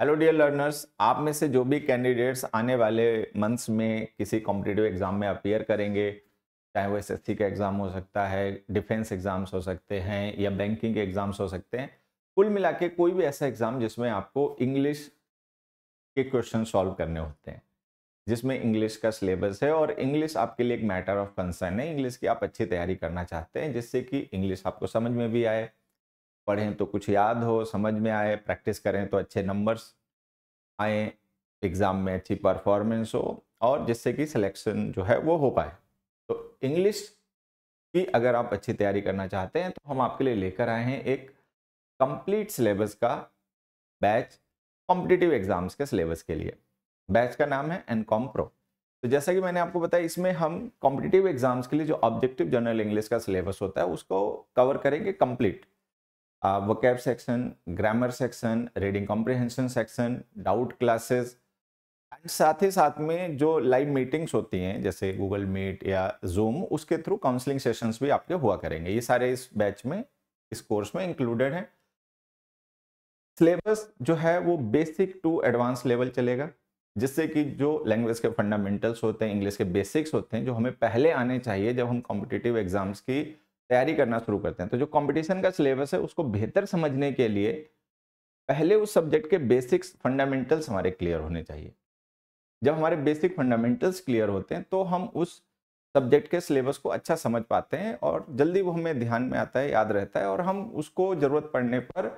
hello dear learners आप में से जो भी कैंडिडेट्स आने वाले मंथ्स में किसी कॉम्पिटिटिव एग्ज़ाम में अपेयर करेंगे चाहे वो एस का एग्ज़ाम हो सकता है डिफेंस एग्ज़ाम्स हो सकते हैं या बैंकिंग के एग्ज़ाम्स हो सकते हैं कुल मिला के कोई भी ऐसा एग्ज़ाम जिसमें आपको इंग्लिश के क्वेश्चन सॉल्व करने होते हैं जिसमें इंग्लिश का सिलेबस है और इंग्लिश आपके लिए एक मैटर ऑफ कंसर्न है इंग्लिश की आप अच्छी तैयारी करना चाहते हैं जिससे कि इंग्लिश आपको समझ में भी आए पढ़ें तो कुछ याद हो समझ में आए प्रैक्टिस करें तो अच्छे नंबर्स आए एग्ज़ाम में अच्छी परफॉर्मेंस हो और जिससे कि सिलेक्शन जो है वो हो पाए तो इंग्लिश की अगर आप अच्छी तैयारी करना चाहते हैं तो हम आपके लिए लेकर आए हैं एक कंप्लीट सिलेबस का बैच कॉम्पिटिटिव एग्ज़ाम्स के सिलेबस के लिए बैच का नाम है एन कॉम्प्रो तो जैसा कि मैंने आपको बताया इसमें हम कॉम्पिटिटिव एग्जाम्स के लिए जो ऑब्जेक्टिव जनरल इंग्लिश का सिलेबस होता है उसको कवर करेंगे complete vocab section grammar section reading comprehension section doubt classes and साथ ही साथ में जो लाइव मीटिंग्स होती हैं जैसे गूगल मीट या जूम उसके थ्रू काउंसलिंग सेशंस भी आपके हुआ करेंगे ये सारे इस बैच में इस कोर्स में इंक्लूडेड हैं सिलेबस जो है वो बेसिक टू एडवांस लेवल चलेगा जिससे कि जो लैंग्वेज के फंडामेंटल्स होते हैं इंग्लिश के बेसिक्स होते हैं जो हमें पहले आने चाहिए जब हम कॉम्पिटिटिव एग्जाम्स की तैयारी करना शुरू करते हैं तो जो कंपटीशन का सिलेबस है उसको बेहतर समझने के लिए पहले उस सब्जेक्ट के बेसिक्स फंडामेंटल्स हमारे क्लियर होने चाहिए जब हमारे बेसिक फंडामेंटल्स क्लियर होते हैं तो हम उस सब्जेक्ट के सिलेबस को अच्छा समझ पाते हैं और जल्दी वो हमें ध्यान में आता है याद रहता है और हम उसको ज़रूरत पड़ने पर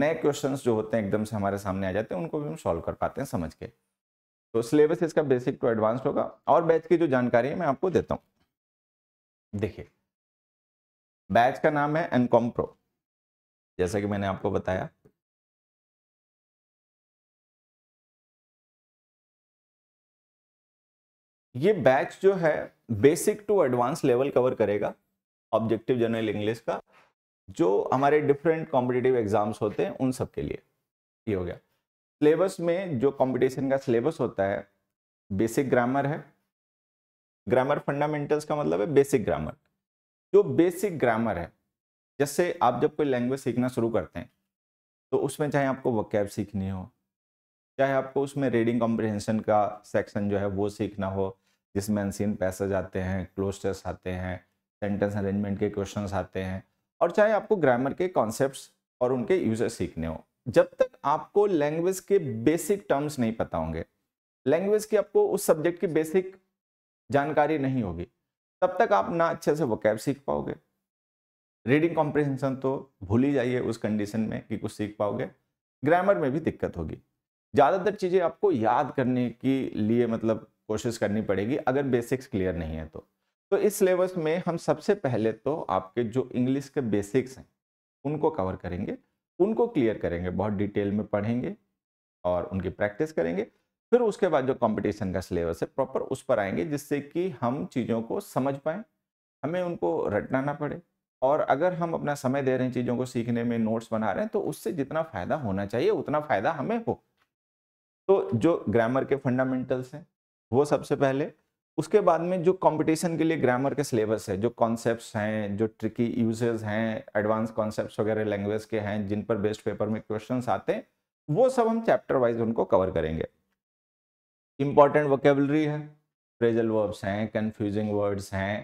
नए क्वेश्चन जो होते हैं एकदम से हमारे सामने आ जाते हैं उनको भी हम सॉल्व कर पाते हैं समझ के तो सिलेबस इसका बेसिक टू एडवांस होगा और बैच की जो जानकारी है मैं आपको देता हूँ देखिए बैच का नाम है एनकॉम प्रो जैसा कि मैंने आपको बताया ये बैच जो है basic to advance level cover करेगा ऑब्जेक्टिव जनरल इंग्लिश का जो हमारे डिफरेंट कॉम्पिटेटिव एग्जाम्स होते हैं उन सब के लिए ये हो गया सिलेबस में जो कंपटीशन का सिलेबस होता है बेसिक ग्रामर है ग्रामर फंडामेंटल्स का मतलब है बेसिक ग्रामर जो बेसिक ग्रामर है जैसे आप जब कोई लैंग्वेज सीखना शुरू करते हैं तो उसमें चाहे आपको वकैब सीखनी हो चाहे आपको उसमें रीडिंग कॉम्प्रिहेंशन का सेक्शन जो है वो सीखना हो जिसमें अनसीन पैसेज आते हैं क्लोस्टर्स आते हैं सेंटेंस अरेंजमेंट के क्वेश्चन आते हैं और चाहे आपको ग्रामर के कॉन्सेप्ट और उनके यूजर्स सीखने हो जब तक आपको लैंग्वेज के बेसिक टर्म्स नहीं पता होंगे लैंग्वेज की आपको उस सब्जेक्ट की बेसिक जानकारी नहीं होगी तब तक आप ना अच्छे से वकैब सीख पाओगे रीडिंग कॉम्प्रिहेंशन तो भूल ही जाइए उस कंडीशन में कि कुछ सीख पाओगे ग्रामर में भी दिक्कत होगी ज़्यादातर चीज़ें आपको याद करने के लिए मतलब कोशिश करनी पड़ेगी अगर बेसिक्स क्लियर नहीं है तो तो इस सिलेबस में हम सबसे पहले तो आपके जो इंग्लिश के बेसिक्स हैं उनको कवर करेंगे उनको क्लियर करेंगे बहुत डिटेल में पढ़ेंगे और उनकी प्रैक्टिस करेंगे फिर उसके बाद जो कंपटीशन का सिलेबस है प्रॉपर उस पर आएंगे जिससे कि हम चीज़ों को समझ पाएँ हमें उनको रटना ना पड़े और अगर हम अपना समय दे रहे हैं चीज़ों को सीखने में नोट्स बना रहे हैं तो उससे जितना फ़ायदा होना चाहिए उतना फ़ायदा हमें हो तो जो ग्रामर के फंडामेंटल्स हैं वो सबसे पहले उसके बाद में जो कंपटीशन के लिए ग्रामर के सिलेबस है जो कॉन्सेप्ट हैं जो ट्रिकी यूजेस हैं एडवांस कॉन्सेप्ट्स वगैरह लैंग्वेज के हैं जिन पर बेस्ट पेपर में क्वेश्चंस आते हैं वो सब हम चैप्टर वाइज उनको कवर करेंगे इम्पॉर्टेंट वोकेबलरी है फ्रेजल वर्ब्स हैं कन्फ्यूजिंग वर्ड्स हैं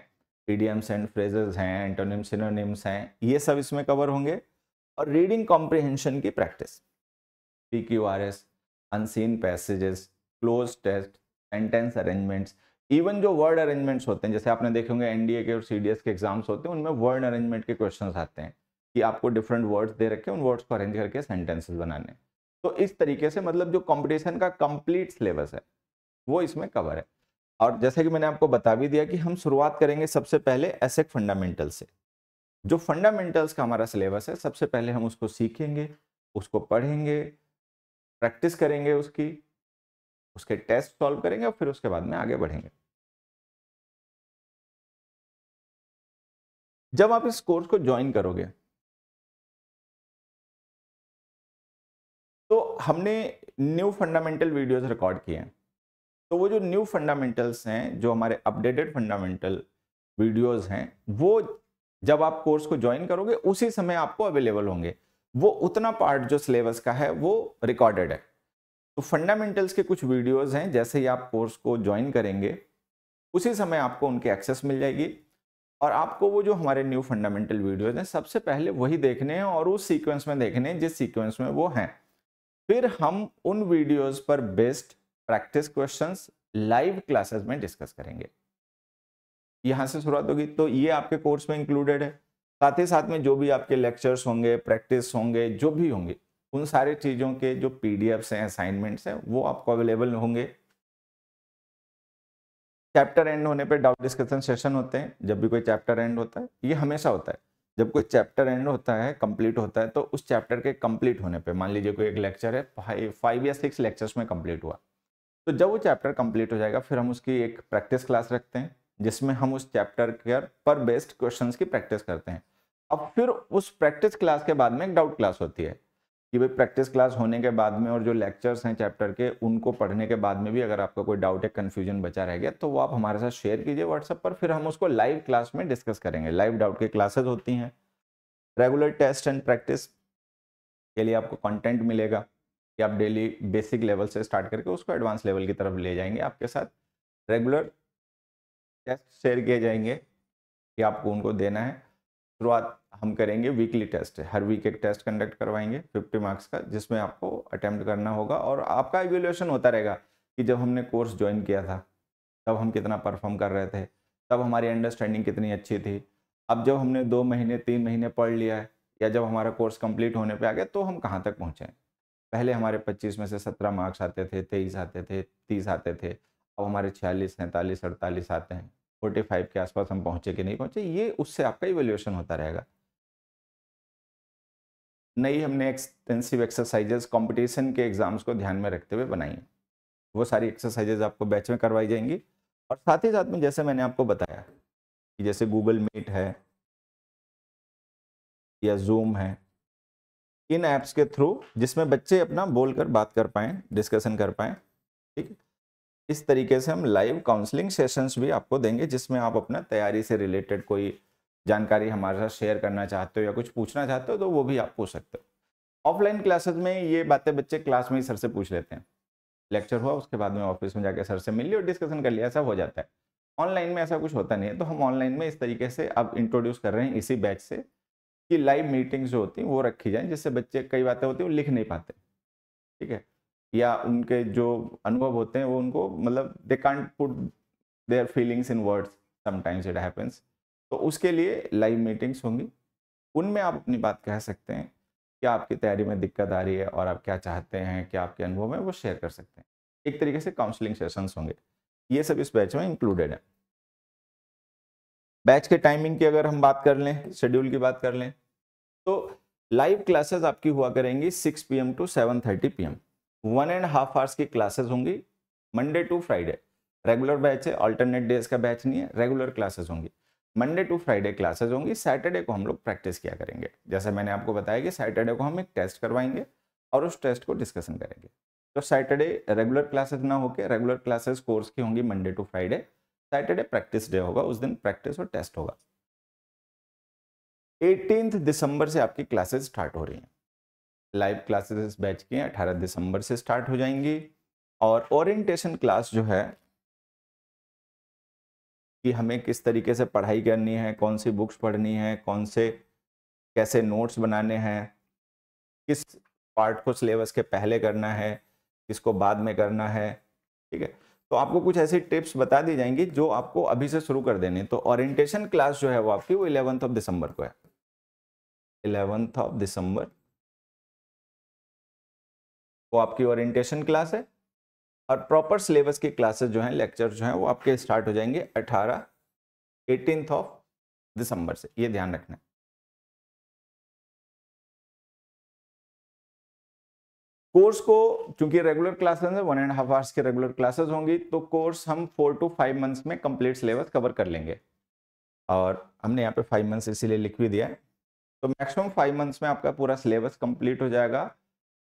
मीडियम्स एंड फ्रेजेस हैं एंटोनिम सिनोनिम्स हैं ये सब इसमें कवर होंगे और रीडिंग कॉम्प्रिहेंशन की practice P Q R S unseen passages cloze test sentence arrangements even जो वर्ड अरेंजमेंट्स होते हैं जैसे आपने देखे होंगे एनडीए के और सीडीएस के एग्जाम्स होते हैं उनमें वर्ड अरेंजमेंट के क्वेश्चन आते हैं कि आपको डिफरेंट वर्ड्स दे रखे उन वर्ड्स को अरेंज करके सेंटेंसेस बनाने तो इस तरीके से मतलब जो कंपटीशन का कंप्लीट सिलेबस है वो इसमें कवर है और जैसे कि मैंने आपको बता भी दिया कि हम शुरुआत करेंगे सबसे पहले एसेक फंडामेंटल से जो फंडामेंटल्स का हमारा सिलेबस है सबसे पहले हम उसको सीखेंगे उसको पढ़ेंगे प्रैक्टिस करेंगे उसकी उसके टेस्ट सॉल्व करेंगे और फिर उसके बाद में आगे बढ़ेंगे जब आप इस कोर्स को ज्वाइन करोगे तो हमने न्यू फंडामेंटल वीडियोस रिकॉर्ड किए हैं तो वो जो न्यू फंडामेंटल्स हैं जो हमारे अपडेटेड फंडामेंटल वीडियोस हैं वो जब आप कोर्स को ज्वाइन करोगे उसी समय आपको अवेलेबल होंगे वो उतना पार्ट जो सिलेबस का है वो रिकॉर्डेड है तो फंडामेंटल्स के कुछ वीडियोस हैं जैसे ही आप कोर्स को ज्वाइन करेंगे उसी समय आपको उनकी एक्सेस मिल जाएगी और आपको वो जो हमारे न्यू फंडामेंटल वीडियोज हैं सबसे पहले वही देखने हैं और उस सीक्वेंस में देखने हैं जिस सीक्वेंस में वो हैं फिर हम उन वीडियोज़ पर based practice questions live classes में डिस्कस करेंगे यहां से शुरुआत होगी तो ये आपके कोर्स में इंक्लूडेड है साथ ही साथ में जो भी आपके लेक्चर्स होंगे प्रैक्टिस होंगे जो भी होंगे उन सारे चीज़ों के जो पी डी हैं असाइनमेंट्स हैं वो आपको अवेलेबल होंगे चैप्टर एंड होने पर डाउट डिस्कशन सेशन होते हैं जब भी कोई चैप्टर एंड होता है ये हमेशा होता है जब कोई चैप्टर एंड होता है कंप्लीट होता है तो उस चैप्टर के कंप्लीट होने पे मान लीजिए कोई एक लेक्चर है फाइव या सिक्स लेक्चर्स में कंप्लीट हुआ तो जब वो चैप्टर कंप्लीट हो जाएगा फिर हम उसकी एक प्रैक्टिस क्लास रखते हैं जिसमें हम उस चैप्टर के पर बेस्ड क्वेश्चंस की प्रैक्टिस करते हैं अब फिर उस प्रैक्टिस क्लास के बाद में एक डाउट क्लास होती है कि भाई प्रैक्टिस क्लास होने के बाद में और जो लेक्चर्स हैं चैप्टर के उनको पढ़ने के बाद में भी अगर आपका कोई डाउट या कन्फ्यूजन बचा रह गया तो वो आप हमारे साथ शेयर कीजिए व्हाट्सएप पर फिर हम उसको लाइव क्लास में डिस्कस करेंगे लाइव डाउट की क्लासेज होती हैं रेगुलर टेस्ट एंड प्रैक्टिस के लिए आपको कंटेंट मिलेगा आप डेली बेसिक लेवल से स्टार्ट करके उसको एडवांस लेवल की तरफ ले जाएंगे आपके साथ रेगुलर टेस्ट शेयर किए जाएंगे कि आपको उनको देना है शुरुआत हम करेंगे वीकली टेस्ट हर वीक एक टेस्ट कंडक्ट करवाएंगे 50 मार्क्स का जिसमें आपको अटैम्प्ट करना होगा और आपका एवेल्यूशन होता रहेगा कि जब हमने कोर्स ज्वाइन किया था तब हम कितना परफॉर्म कर रहे थे तब हमारी अंडरस्टैंडिंग कितनी अच्छी थी अब जब हमने दो महीने तीन महीने पढ़ लिया है या जब हमारा कोर्स कंप्लीट होने पे आ गया तो हम कहाँ तक पहुँचें पहले हमारे 25 में से 17 मार्क्स आते थे 23 आते थे 30 आते थे अब हमारे 46, सैंतालीस अड़तालीस आते हैं 45 के आसपास हम पहुंचे कि नहीं पहुंचे ये उससे आपका इवेल्युएशन होता रहेगा नई हमने एक्सटेंसिव एक्सरसाइजेस कंपटीशन के एग्जाम्स को ध्यान में रखते हुए बनाई हैं वो सारी एक्सरसाइजेज आपको बैच में करवाई जाएंगी और साथ ही साथ में जैसे मैंने आपको बताया कि जैसे गूगल मीट है या जूम है इन ऐप्स के थ्रू जिसमें बच्चे अपना बोलकर बात कर पाएँ डिस्कशन कर पाएँ ठीक इस तरीके से हम लाइव काउंसलिंग सेशंस भी आपको देंगे जिसमें आप अपना तैयारी से रिलेटेड कोई जानकारी हमारे साथ शेयर करना चाहते हो या कुछ पूछना चाहते हो तो वो भी आप पूछ सकते हो ऑफलाइन क्लासेस में ये बातें बच्चे क्लास में ही सर से पूछ लेते हैं लेक्चर हुआ उसके बाद में ऑफिस में जाकर सर से मिल लिया और डिस्कशन कर लिया ऐसा हो जाता है ऑनलाइन में ऐसा कुछ होता नहीं है तो हम ऑनलाइन में इस तरीके से अब इंट्रोड्यूस कर रहे हैं इसी बैच से की लाइव मीटिंग्स जो होती हैं वो रखी जाए जिससे बच्चे कई बातें होती हैं वो लिख नहीं पाते ठीक है या उनके जो अनुभव होते हैं वो उनको मतलब they can't put their feelings in words sometimes it happens तो उसके लिए लाइव मीटिंग्स होंगी उनमें आप अपनी बात कह सकते हैं क्या आपकी तैयारी में दिक्कत आ रही है और आप क्या चाहते हैं क्या आपके अनुभव है वो शेयर कर सकते हैं एक तरीके से काउंसलिंग सेशंस होंगे ये सब इस बैच में इंक्लूडेड है बैच के टाइमिंग की अगर हम बात कर लें शेड्यूल की बात कर लें तो लाइव क्लासेस आपकी हुआ करेंगी 6 PM to 7:30 AM one and half hours की क्लासेस होंगी Monday to Friday regular batch है ऑल्टरनेट डेज का बैच नहीं है रेगुलर क्लासेस होंगी मंडे टू फ्राइडे क्लासेस होंगी सैटरडे को हम लोग प्रैक्टिस किया करेंगे जैसे मैंने आपको बताया कि सैटरडे को हम एक टेस्ट करवाएंगे और उस टेस्ट को डिस्कशन करेंगे तो सैटरडे रेगुलर क्लासेस ना होकर रेगुलर क्लासेस कोर्स की होंगी Monday to Friday Saturday practice day होगा उस दिन प्रैक्टिस और टेस्ट होगा एटीनथ दिसंबर से आपकी क्लासेस स्टार्ट हो रही हैं लाइव क्लासेस बैच की अठारह दिसंबर से स्टार्ट हो जाएंगी और ओरिएंटेशन क्लास जो है कि हमें किस तरीके से पढ़ाई करनी है कौन सी बुक्स पढ़नी है कौन से कैसे नोट्स बनाने हैं किस पार्ट को सिलेबस के पहले करना है किसको बाद में करना है ठीक है तो आपको कुछ ऐसी टिप्स बता दी जाएंगी जो आपको अभी से शुरू कर देनी तो ओरिएंटेशन क्लास जो है वो आपकी वो इलेवंथ ऑफ दिसंबर को है इलेवंथ ऑफ दिसंबर वो आपकी ओरिएंटेशन क्लास है और प्रॉपर सिलेबस की क्लासेस जो हैं लेक्चर जो हैं वो आपके स्टार्ट हो जाएंगे अठारह एटीनथ ऑफ दिसंबर से ये ध्यान रखना है कोर्स को चूंकि रेगुलर क्लासेस है वन एंड हाफ आवर्स के रेगुलर क्लासेस होंगी तो कोर्स हम फोर टू फाइव मंथ्स में कंप्लीट सिलेबस कवर कर लेंगे और हमने यहाँ पे फाइव मंथ्स इसीलिए लिख भी दिया है तो मैक्सिमम फाइव मंथ्स में आपका पूरा सिलेबस कंप्लीट हो जाएगा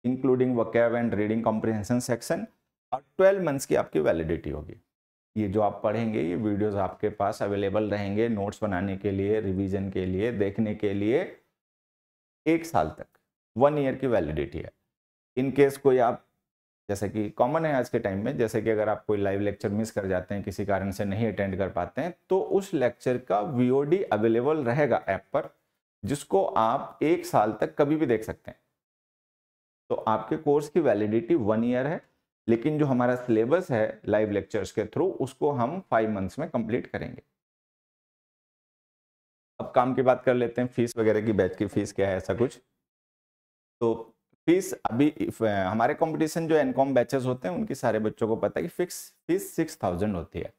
including vocab and reading comprehension section और ट्वेल्व मंथ्स की आपकी वैलिडिटी होगी ये जो आप पढ़ेंगे ये वीडियोज आपके पास अवेलेबल रहेंगे नोट्स बनाने के लिए रिविजन के लिए देखने के लिए एक साल तक वन ईयर की वैलिडिटी है इन केस कोई आप जैसे कि कॉमन है आज के टाइम में जैसे कि अगर आप कोई लाइव लेक्चर मिस कर जाते हैं किसी कारण से नहीं अटेंड कर पाते हैं तो उस लेक्चर का वी अवेलेबल रहेगा ऐप पर जिसको आप एक साल तक कभी भी देख सकते हैं तो आपके कोर्स की वैलिडिटी वन ईयर है लेकिन जो हमारा सिलेबस है लाइव लेक्चर्स के थ्रू उसको हम फाइव मंथ्स में कंप्लीट करेंगे अब काम की बात कर लेते हैं फीस वगैरह की बैच की फीस क्या है ऐसा कुछ तो फीस अभी हमारे कंपटीशन जो एनकॉम बैचेस होते हैं उनके सारे बच्चों को पता है कि फिक्स फीस सिक्स थाउजेंड होती है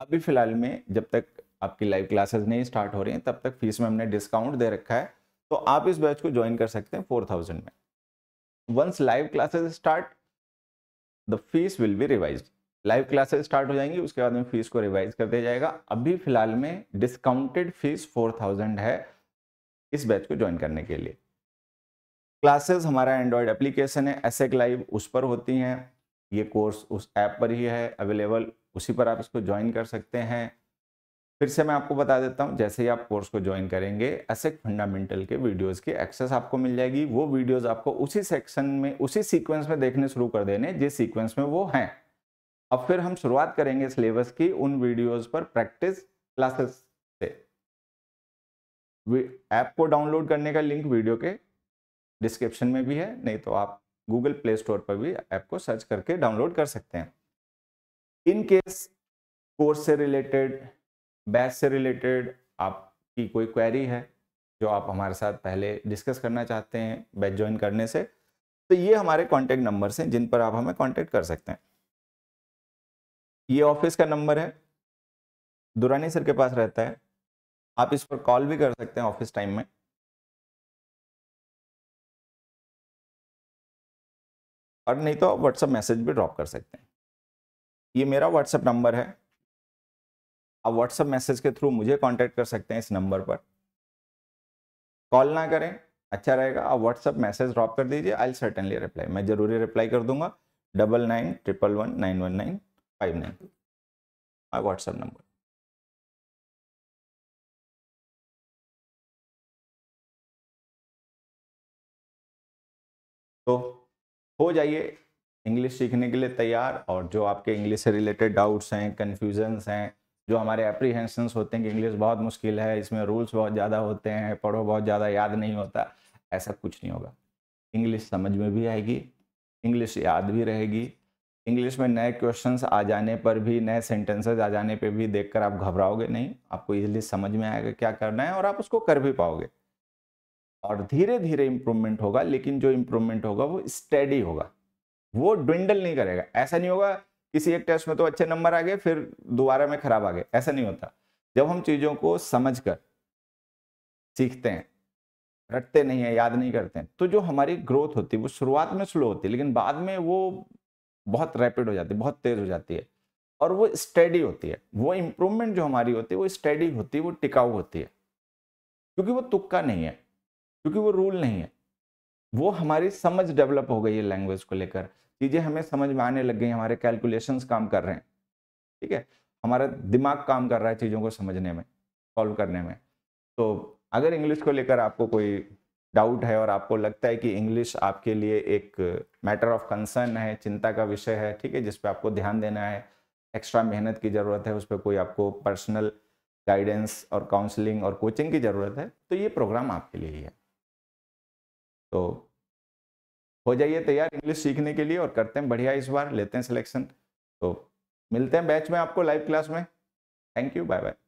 अभी फिलहाल में जब तक आपकी लाइव क्लासेस नहीं स्टार्ट हो रही हैं तब तक फीस में हमने डिस्काउंट दे रखा है तो आप इस बैच को ज्वाइन कर सकते हैं फोर थाउजेंड में once live classes start the fees will be revise live classes start हो जाएंगी उसके बाद में फीस को रिवाइज कर दिया जाएगा अभी फिलहाल में डिस्काउंटेड फीस फोर थाउजेंड है इस बैच को ज्वाइन करने के लिए क्लासेस हमारा एंड्रॉयड एप्लीकेशन है एसेक लाइव उस पर होती हैं ये कोर्स उस ऐप पर ही है अवेलेबल उसी पर आप इसको ज्वाइन कर सकते हैं फिर से मैं आपको बता देता हूँ जैसे ही आप कोर्स को ज्वाइन करेंगे एसेक फंडामेंटल के वीडियोस की एक्सेस आपको मिल जाएगी वो वीडियोस आपको उसी सेक्शन में उसी सीक्वेंस में देखने शुरू कर देने जिस सीक्वेंस में वो हैं अब फिर हम शुरुआत करेंगे सिलेबस की उन वीडियोस पर प्रैक्टिस क्लासेस से ऐप को डाउनलोड करने का लिंक वीडियो के डिस्क्रिप्शन में भी है नहीं तो आप गूगल प्ले स्टोर पर भी ऐप को सर्च करके डाउनलोड कर सकते हैं इन केस कोर्स से रिलेटेड बैच से रिलेटेड आपकी कोई क्वेरी है जो आप हमारे साथ पहले डिस्कस करना चाहते हैं बैच ज्वाइन करने से तो ये हमारे कॉन्टैक्ट नंबर हैं जिन पर आप हमें कॉन्टैक्ट कर सकते हैं ये ऑफिस का नंबर है दुरानी सर के पास रहता है आप इस पर कॉल भी कर सकते हैं ऑफिस टाइम में और नहीं तो आप व्हाट्सएप मैसेज भी ड्रॉप कर सकते हैं ये मेरा व्हाट्सअप नंबर है आप व्हाट्सअप मैसेज के थ्रू मुझे कांटेक्ट कर सकते हैं इस नंबर पर कॉल ना करें अच्छा रहेगा आप व्हाट्सएप मैसेज ड्रॉप कर दीजिए आई एल सर्टनली रिप्लाई मैं ज़रूरी रिप्लाई कर दूंगा double nine triple one nine one nine five nine my WhatsApp number तो हो जाइए इंग्लिश सीखने के लिए तैयार और जो आपके इंग्लिश से रिलेटेड डाउट्स हैं कन्फ्यूजन्स हैं जो हमारे एप्रीहेंशंस होते हैं कि इंग्लिश बहुत मुश्किल है इसमें रूल्स बहुत ज़्यादा होते हैं पढ़ो बहुत ज़्यादा याद नहीं होता ऐसा कुछ नहीं होगा इंग्लिश समझ में भी आएगी इंग्लिश याद भी रहेगी इंग्लिश में नए क्वेश्चंस आ जाने पर भी नए सेंटेंसेस आ जाने पर भी देखकर आप घबराओगे नहीं आपको इजीली समझ में आएगा क्या करना है और आप उसको कर भी पाओगे और धीरे धीरे इंप्रूवमेंट होगा लेकिन जो इंप्रूवमेंट होगा वो स्टेडी होगा वो ड्विंडल नहीं करेगा ऐसा नहीं होगा किसी एक टेस्ट में तो अच्छे नंबर आ गए फिर दोबारा में खराब आ गए ऐसा नहीं होता जब हम चीज़ों को समझ कर सीखते हैं रटते नहीं है याद नहीं करते हैं तो जो हमारी ग्रोथ होती है वो शुरुआत में स्लो होती है लेकिन बाद में वो बहुत रैपिड हो जाती है बहुत तेज़ हो जाती है और वो स्टडी होती है वो इम्प्रूवमेंट जो हमारी होती है वो स्टडी होती है वो टिकाऊ होती है क्योंकि वो तुक्का नहीं है क्योंकि वो रूल नहीं है वो हमारी समझ डेवलप हो गई है लैंग्वेज को लेकर चीज़ें हमें समझ में आने लग गई हमारे कैलकुलेशंस काम कर रहे हैं ठीक है हमारा दिमाग काम कर रहा है चीज़ों को समझने में सॉल्व करने में तो अगर इंग्लिश को लेकर आपको कोई डाउट है और आपको लगता है कि इंग्लिश आपके लिए एक मैटर ऑफ कंसर्न है चिंता का विषय है ठीक है जिस पर आपको ध्यान देना है एक्स्ट्रा मेहनत की ज़रूरत है उस पर कोई आपको पर्सनल गाइडेंस और काउंसलिंग और कोचिंग की ज़रूरत है तो ये प्रोग्राम आपके लिए ही है तो हो जाइए तैयार इंग्लिश सीखने के लिए और करते हैं बढ़िया इस बार लेते हैं सिलेक्शन तो मिलते हैं बैच में आपको लाइव क्लास में थैंक यू बाय बाय